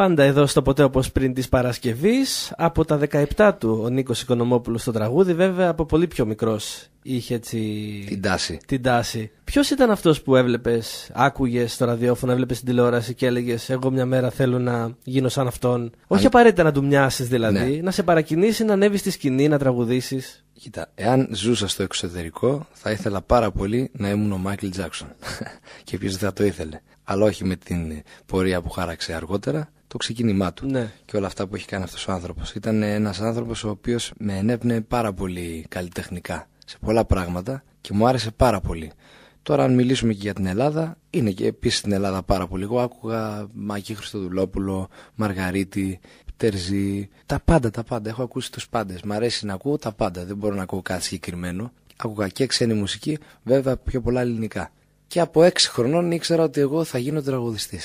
Πάντα εδώ στο ποτέ όπως πριν της παρασκευής, από τα 17 του ο Νίκος οικονομόπουλος στο τραγούδι, βέβαια από πολύ πιο μικρός είχε έτσι. Την τάση. Την τάση. Ποιος ήταν αυτός που έβλεπες, άκουγες στο ραδιόφωνο, έβλεπες στην τηλεόραση και έλεγες Εγώ μια μέρα θέλω να γίνω σαν αυτόν. Όχι απαραίτητα να του μοιάσεις δηλαδή, ναι. να σε παρακινήσει, να ανέβεις στη σκηνή, να τραγουδήσεις. Κοίτα, εάν ζούσα στο εξωτερικό, θα ήθελα πάρα πολύ να ήμουν ο Μάικλ Τζάξον. και ποιος θα το ήθελε. Αλλά όχι με την πορεία που χάραξε αργότερα, το ξεκίνημά του ναι. και όλα αυτά που έχει κάνει αυτός ο άνθρωπος. Ήταν ένας άνθρωπος ο οποίος με ενέπνεε πάρα πολύ καλλιτεχνικά σε πολλά πράγματα και μου άρεσε πάρα πολύ. Τώρα, αν μιλήσουμε και για την Ελλάδα, είναι και επίσης στην Ελλάδα πάρα πολύ. Εγώ άκουγα Μακή Χριστοδουλόπουλο, Μαργαρίτη, Τερζή. Τα πάντα, τα πάντα. Έχω ακούσει τους πάντες. Μ' αρέσει να ακούω τα πάντα. Δεν μπορώ να ακούω κάτι συγκεκριμένο. Άκουγα και ξένη μουσική, βέβαια πιο πολλά ελληνικά. Και από έξι χρονών ήξερα ότι εγώ θα γίνω τραγουδιστής.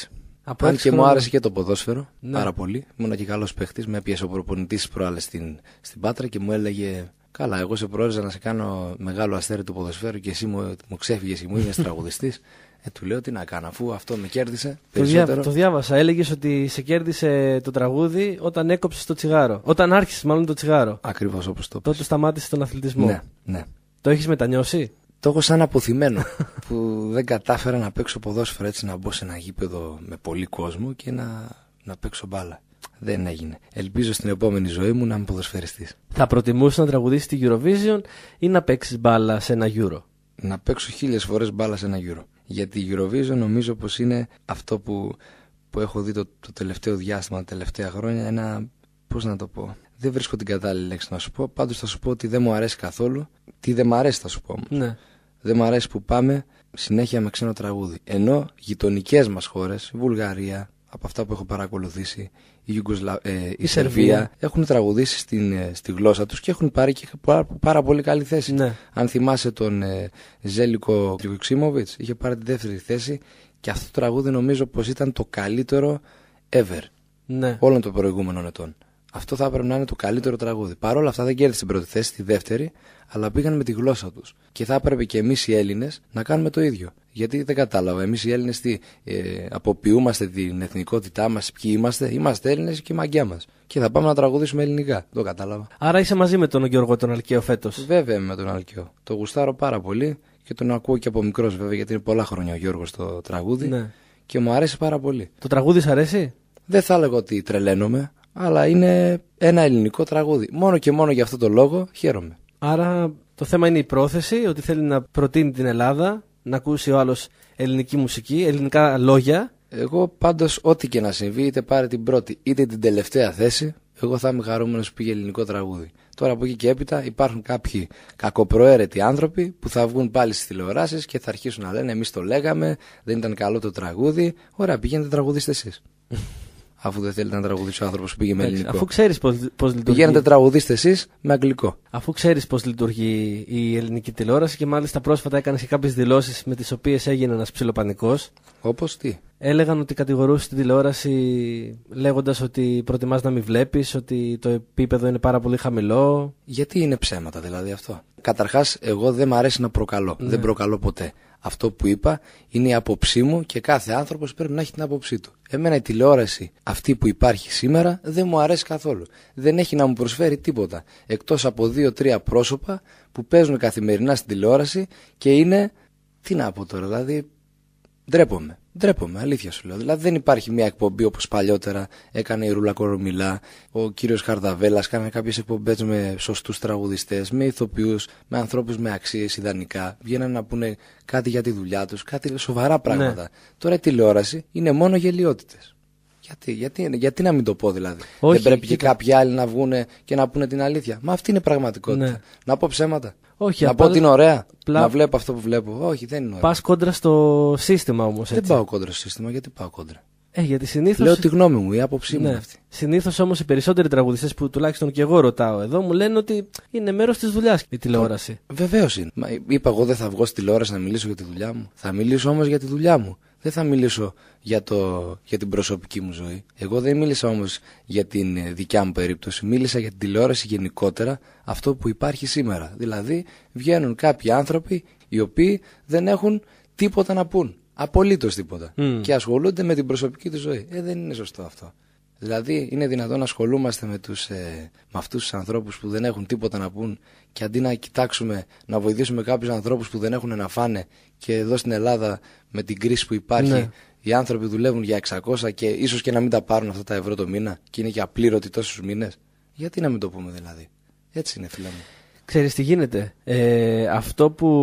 Αν και μου άρεσε και το ποδόσφαιρο ναι. πάρα πολύ. Ήμουν και καλός παίχτης. Με έπιασε ο προπονητής προάλλες στην, στην Πάτρα και μου έλεγε Καλά, εγώ σε προόριζα να σε κάνω μεγάλο αστέρι του ποδοσφαίρου και εσύ μου, μου ξέφυγες και μου είμαι τραγουδιστής. Ε, του λέω τι να κάνω, αφού αυτό με κέρδισε. Περισσότερο. Το, το διάβασα. Έλεγες ότι σε κέρδισε το τραγούδι όταν έκοψες το τσιγάρο. Όταν άρχισες, μάλλον το τσιγάρο. Ακριβώς όπως το πες. Τότε σταμάτησε τον αθλητισμό. Ναι, ναι. Το έχεις μετανιώσει. Το έχω σαν αποθυμένο που δεν κατάφερα να παίξω ποδόσφαιρο έτσι να μπω σε ένα γήπεδο με πολύ κόσμο και να, να παίξω μπάλα δεν έγινε. Ελπίζω στην επόμενη ζωή μου να είμαι ποδοσφαιριστής. Θα προτιμούσε να τραγουδήσει τη Eurovision ή να παίξεις μπάλα σε ένα Euro. Να παίξω χίλιες φορές μπάλα σε ένα Euro. Γιατί η Eurovision νομίζω πως είναι αυτό που, που έχω δει το, το τελευταίο διάστημα, τα τελευταία χρόνια. Ένα. Πώς να το πω. Δεν βρίσκω την κατάλληλη λέξη να σου πω. Πάντως θα σου πω ότι δεν μου αρέσει καθόλου. Τι δεν μου αρέσει, θα σου πω Ναι. Δεν μου αρέσει που πάμε συνέχεια με ξένο τραγούδι. Ενώ γειτονικές μας χώρες, Βουλγαρία, από αυτά που έχω παρακολουθήσει, η, ε, η, Σερβία, έχουν τραγουδήσει στην, ε, στη γλώσσα τους και έχουν πάρει και πάρα, πολύ καλή θέση. Ναι. Αν θυμάσαι τον ε, Ζέλικο Ξίμοβιτς, είχε πάρει τη δεύτερη θέση και αυτό το τραγούδι νομίζω πως ήταν το καλύτερο ever ναι. όλων των προηγούμενων ετών. Αυτό θα έπρεπε να είναι το καλύτερο τραγούδι. Παρ' όλα αυτά δεν κέρδισε την πρώτη θέση, τη δεύτερη, αλλά πήγαν με τη γλώσσα τους. Και θα έπρεπε και εμείς οι Έλληνες να κάνουμε το ίδιο. Γιατί δεν κατάλαβα. Εμείς οι Έλληνες τι, ε, αποποιούμαστε την εθνικότητά μας, ποιοι είμαστε. Είμαστε Έλληνες και η μαγκιά μας. Και θα πάμε να τραγουδήσουμε ελληνικά. Το κατάλαβα. Άρα είσαι μαζί με τον Γιώργο τον Αλκαίο φέτος. Βέβαια με τον Αλκαίο. Το γουστάρω πάρα πολύ και τον ακούω και από μικρός βέβαια γιατί είναι πολλά χρόνια ο Γιώργος το τραγούδι. Ναι. Και μου αρέσει πάρα πολύ. Το τραγούδι σ' αρέσει? Δεν θα έλεγα ότι τρελαίνομαι, αλλά είναι ένα ελληνικό τραγούδι. Μόνο και μόνο για αυτό το λόγο χαίρομαι. Άρα το θέμα είναι η πρόθεση ότι θέλει να προτείνει την Ελλάδα να ακούσει ο άλλος ελληνική μουσική, ελληνικά λόγια. Εγώ πάντως, ό,τι και να συμβεί, είτε πάρει την πρώτη είτε την τελευταία θέση, εγώ θα είμαι χαρούμενος που πήγε ελληνικό τραγούδι. Τώρα από εκεί και έπειτα υπάρχουν κάποιοι κακοπροαίρετοι άνθρωποι που θα βγουν πάλι στις τηλεοράσεις και θα αρχίσουν να λένε: Εμείς το λέγαμε, δεν ήταν καλό το τραγούδι. Ωραία, πηγαίνετε τραγουδίστε εσείς. Αφού δεν θέλει να τραγουδήσει ο άνθρωπος που πήγε με ελληνικό. Αφού ξέρεις πώς λειτουργεί. Πηγαίνετε τραγουδίστε εσείς με αγγλικό. Αφού ξέρεις πώς λειτουργεί η ελληνική τηλεόραση και μάλιστα πρόσφατα έκανες και κάποιες δηλώσεις με τις οποίες έγινε ένας ψιλοπανικός. Όπως τι. Έλεγαν ότι κατηγορούσε τη τηλεόραση λέγοντας ότι προτιμάς να μην βλέπεις, ότι το επίπεδο είναι πάρα πολύ χαμηλό. Γιατί είναι ψέματα δηλαδή αυτό. Καταρχάς, εγώ δεν μ' αρέσει να προκαλώ. Δεν ναι. προκαλώ ποτέ αυτό που είπα είναι η άποψή μου και κάθε άνθρωπος πρέπει να έχει την άποψή του. Εμένα η τηλεόραση αυτή που υπάρχει σήμερα δεν μου αρέσει καθόλου. Δεν έχει να μου προσφέρει τίποτα εκτός από δύο-τρία πρόσωπα που παίζουν καθημερινά στην τηλεόραση και είναι. Τι να πω τώρα, δηλαδή. Ντρέπομαι. Ντρέπομαι, αλήθεια σου λέω. Δηλαδή δεν υπάρχει μια εκπομπή όπως παλιότερα έκανε η Ρούλα Κορομιλά, ο κύριος Χαρδαβέλας, κάνανε κάποιες εκπομπές με σωστούς τραγουδιστές, με ηθοποιούς, με ανθρώπους με αξίες ιδανικά. Βγαίνανε να πούνε κάτι για τη δουλειά τους, κάτι σοβαρά πράγματα. Ναι. Τώρα η τηλεόραση είναι μόνο γελιότητες. Γιατί, γιατί, γιατί να μην το πω δηλαδή. Όχι, δεν πρέπει και κοίτα. κάποιοι άλλοι να βγουν και να πούνε την αλήθεια. Μα αυτή είναι η πραγματικότητα. Ναι. Να πω ψέματα. Όχι, να πω ότι είναι ωραία. Να βλέπω αυτό που βλέπω. Όχι, δεν είναι ωραία. Πας κόντρα στο σύστημα όμως. Δεν πάω κόντρα στο σύστημα. Γιατί πάω κόντρα. Ε, γιατί συνήθως... Λέω τη γνώμη μου, η άποψή μου ναι. αυτή. Συνήθως όμως οι περισσότεροι τραγουδιστές που τουλάχιστον και εγώ ρωτάω εδώ μου λένε ότι είναι μέρος της δουλειάς η τηλεόραση. Βεβαίως είναι. Μα είπα εγώ δεν θα βγω στη τηλεόραση να μιλήσω για τη δουλειά μου. Θα μιλήσω όμως για τη δουλειά μου δεν θα μιλήσω για, το, για την προσωπική μου ζωή. Εγώ δεν μίλησα όμως για την ε, δικιά μου περίπτωση. Μίλησα για την τηλεόραση γενικότερα, αυτό που υπάρχει σήμερα. Δηλαδή βγαίνουν κάποιοι άνθρωποι οι οποίοι δεν έχουν τίποτα να πούν. απολύτως τίποτα. Και ασχολούνται με την προσωπική τους ζωή. Ε, δεν είναι σωστό αυτό. Δηλαδή, είναι δυνατόν να ασχολούμαστε με, τους, ε, με αυτούς τους ανθρώπους που δεν έχουν τίποτα να πούν και αντί να κοιτάξουμε να βοηθήσουμε κάποιους ανθρώπους που δεν έχουν να φάνε και εδώ στην Ελλάδα με την κρίση που υπάρχει, ναι. οι άνθρωποι δουλεύουν για 600 και ίσως και να μην τα πάρουν αυτά τα ευρώ το μήνα και είναι και απλήρωτοι τόσους μήνες. Γιατί να μην το πούμε δηλαδή. Έτσι είναι, φίλε μου. Ξέρεις τι γίνεται. Ε, αυτό που,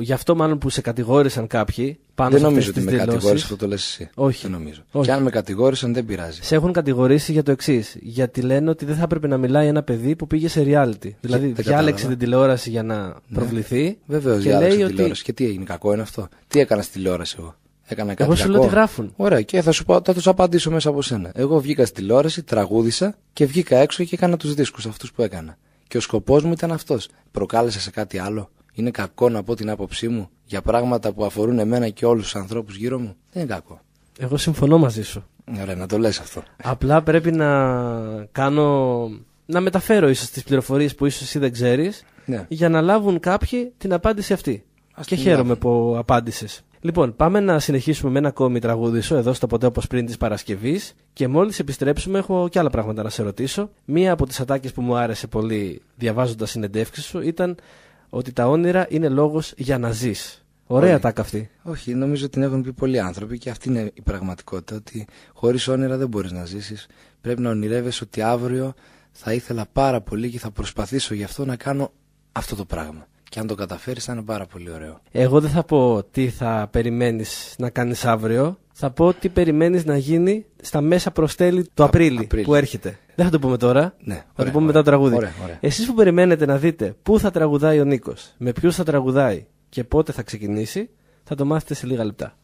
γι' αυτό μάλλον που σε κατηγόρησαν κάποιοι πάνω Δεν σε νομίζω ότι με κατηγόρησαν, αυτό το λες εσύ. Όχι. Δεν νομίζω. Όχι. Και αν με κατηγόρησαν δεν πειράζει. Σε έχουν κατηγορήσει για το εξής. Γιατί λένε ότι δεν θα έπρεπε να μιλάει ένα παιδί που πήγε σε reality. Δηλαδή δεν διάλεξε κατάλαβα. την τηλεόραση για να ναι. προβληθεί. Βεβαίως διάλεξε την τηλεόραση. Ότι... Και τι έγινε κακό είναι αυτό. Τι έκανα στη τηλεόραση εγώ. Έκανα κάτι εγώ σου λέω ότι γράφουν. Ωραία, και θα, σου, θα τους απαντήσω μέσα από σένα. Εγώ βγήκα στη τηλεόραση, τραγούδισα και βγήκα έξω και έκανα τους δίσκους αυτούς που έκανα. Και ο σκοπός μου ήταν αυτός. Προκάλεσα σε κάτι άλλο. Είναι κακό να πω την άποψή μου για πράγματα που αφορούν εμένα και όλους τους ανθρώπους γύρω μου. Δεν είναι κακό. Εγώ συμφωνώ μαζί σου. Ωραία, να το λες αυτό. Απλά πρέπει να κάνω. να μεταφέρω ίσως τις πληροφορίες που ίσως εσύ δεν ξέρεις ναι. για να λάβουν κάποιοι την απάντηση αυτή. Ας και χαίρομαι λάβουν. που απάντησες. Λοιπόν, πάμε να συνεχίσουμε με ένα ακόμη τραγούδι σου εδώ στο ποτέ όπως πριν της Παρασκευής. Και μόλις επιστρέψουμε, έχω και άλλα πράγματα να σε ρωτήσω. Μία από τις ατάκες που μου άρεσε πολύ διαβάζοντας συνεντεύξει σου ήταν ότι τα όνειρα είναι λόγος για να ζεις. Ωραία τάκα αυτή. Όχι, νομίζω την έχουν πει πολλοί άνθρωποι και αυτή είναι η πραγματικότητα. Ότι χωρίς όνειρα δεν μπορείς να ζήσεις. Πρέπει να ονειρεύεσαι ότι αύριο θα ήθελα πάρα πολύ και θα προσπαθήσω γι' αυτό να κάνω αυτό το πράγμα. Και αν το καταφέρεις, θα είναι πάρα πολύ ωραίο. Εγώ δεν θα πω τι θα περιμένεις να κάνεις αύριο. Θα πω τι περιμένεις να γίνει στα μέσα προ τέλη του Απρίλη, που έρχεται. Δεν θα το πούμε τώρα. Ναι, θα το πούμε μετά το τραγούδι. Εσείς που περιμένετε να δείτε πού θα τραγουδάει ο Νίκος, με ποιους θα τραγουδάει και πότε θα ξεκινήσει, θα το μάθετε σε λίγα λεπτά.